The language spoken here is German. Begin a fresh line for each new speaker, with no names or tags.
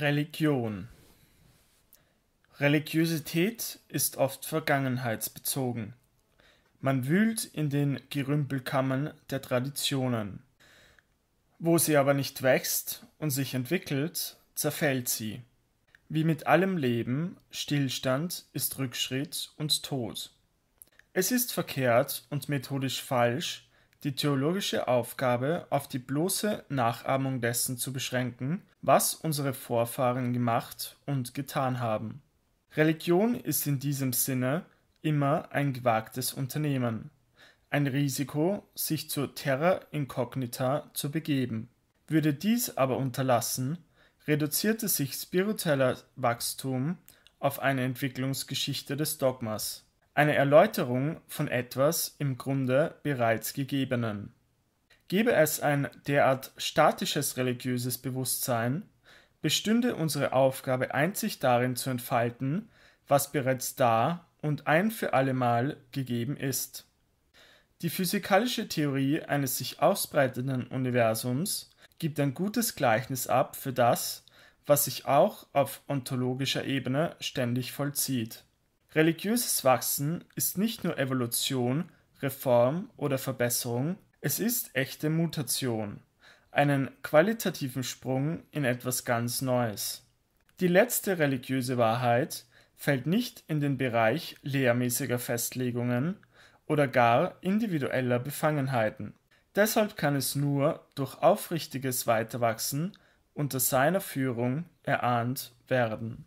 Religion Religiosität ist oft vergangenheitsbezogen. Man wühlt in den Gerümpelkammern der Traditionen. Wo sie aber nicht wächst und sich entwickelt, zerfällt sie. Wie mit allem Leben, Stillstand ist Rückschritt und Tod. Es ist verkehrt und methodisch falsch, die theologische Aufgabe auf die bloße Nachahmung dessen zu beschränken, was unsere Vorfahren gemacht und getan haben. Religion ist in diesem Sinne immer ein gewagtes Unternehmen, ein Risiko, sich zur Terra Incognita zu begeben. Würde dies aber unterlassen, reduzierte sich spiritueller Wachstum auf eine Entwicklungsgeschichte des Dogmas, eine Erläuterung von etwas im Grunde bereits Gegebenen. Gäbe es ein derart statisches religiöses Bewusstsein, bestünde unsere Aufgabe einzig darin zu entfalten, was bereits da und ein für allemal gegeben ist. Die physikalische Theorie eines sich ausbreitenden Universums gibt ein gutes Gleichnis ab für das, was sich auch auf ontologischer Ebene ständig vollzieht. Religiöses Wachsen ist nicht nur Evolution, Reform oder Verbesserung, es ist echte Mutation, einen qualitativen Sprung in etwas ganz Neues. Die letzte religiöse Wahrheit fällt nicht in den Bereich lehrmäßiger Festlegungen oder gar individueller Befangenheiten. Deshalb kann es nur durch aufrichtiges Weiterwachsen unter seiner Führung erahnt werden